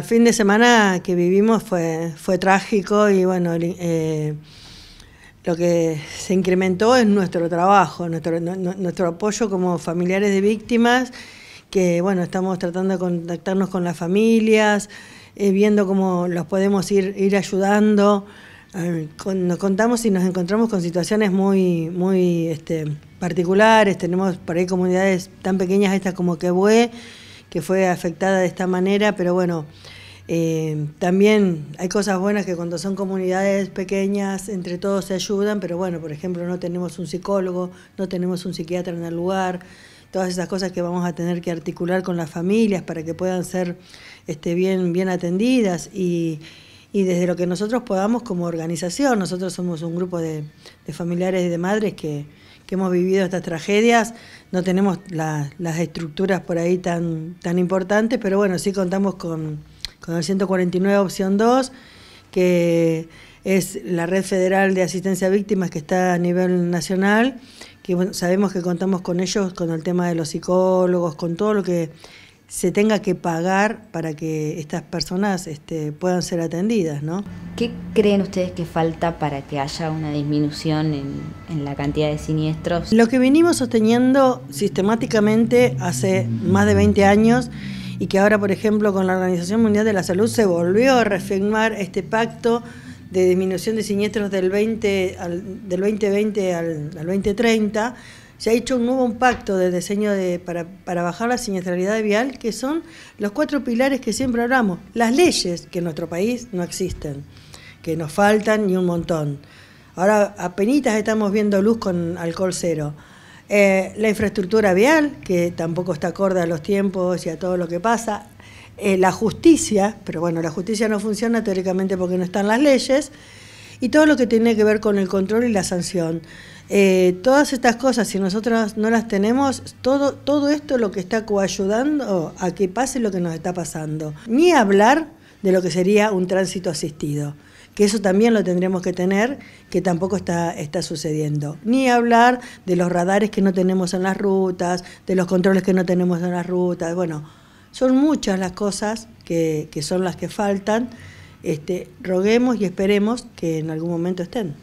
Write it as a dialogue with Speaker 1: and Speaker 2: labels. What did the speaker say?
Speaker 1: El fin de semana que vivimos fue, fue trágico y bueno, eh, lo que se incrementó es nuestro trabajo, nuestro, apoyo como familiares de víctimas, que bueno, estamos tratando de contactarnos con las familias, eh, viendo cómo los podemos ir, ir ayudando. Eh, nos contamos y nos encontramos con situaciones muy, muy este, particulares, tenemos por ahí comunidades tan pequeñas estas como Kebue, que fue afectada de esta manera, pero bueno, eh, también hay cosas buenas que cuando son comunidades pequeñas, entre todos se ayudan, pero bueno, por ejemplo, no tenemos un psicólogo, no tenemos un psiquiatra en el lugar, todas esas cosas que vamos a tener que articular con las familias para que puedan ser este, bien, bien atendidas y, desde lo que nosotros podamos como organización, nosotros somos un grupo de familiares y de madres que hemos vivido estas tragedias, no tenemos las estructuras por ahí tan, tan importantes, pero bueno, sí contamos con, con el 149 opción 2, que es la Red Federal de Asistencia a Víctimas que está a nivel nacional, que sabemos que contamos con ellos, con el tema de los psicólogos, con todo lo que se tenga que pagar para que estas personas este, puedan ser atendidas, ¿no? ¿Qué creen ustedes que falta para que haya una disminución en, la cantidad de siniestros? Lo que venimos sosteniendo sistemáticamente hace más de 20 años y que ahora, por ejemplo, con la Organización Mundial de la Salud se volvió a reafirmar este pacto de disminución de siniestros del del 2020 al 2030 se ha hecho un nuevo pacto de diseño para, bajar la siniestralidad vial, que son los cuatro pilares que siempre hablamos, las leyes que en nuestro país no existen, que nos faltan ni un montón. Ahora apenas estamos viendo luz con alcohol cero. Eh, la infraestructura vial, que tampoco está acorde a los tiempos y a todo lo que pasa. Eh, la justicia, pero bueno, la justicia no funciona teóricamente porque no están las leyes y todo lo que tiene que ver con el control y la sanción. Eh, todas estas cosas, si nosotros no las tenemos, todo, todo esto lo que está coayudando a que pase lo que nos está pasando. Ni hablar de lo que sería un tránsito asistido que eso también lo tendremos que tener, que tampoco está, está sucediendo. Ni hablar de los radares que no tenemos en las rutas, de los controles que no tenemos en las rutas. Bueno, son muchas las cosas que, que son las que faltan este, roguemos y esperemos que en algún momento estén.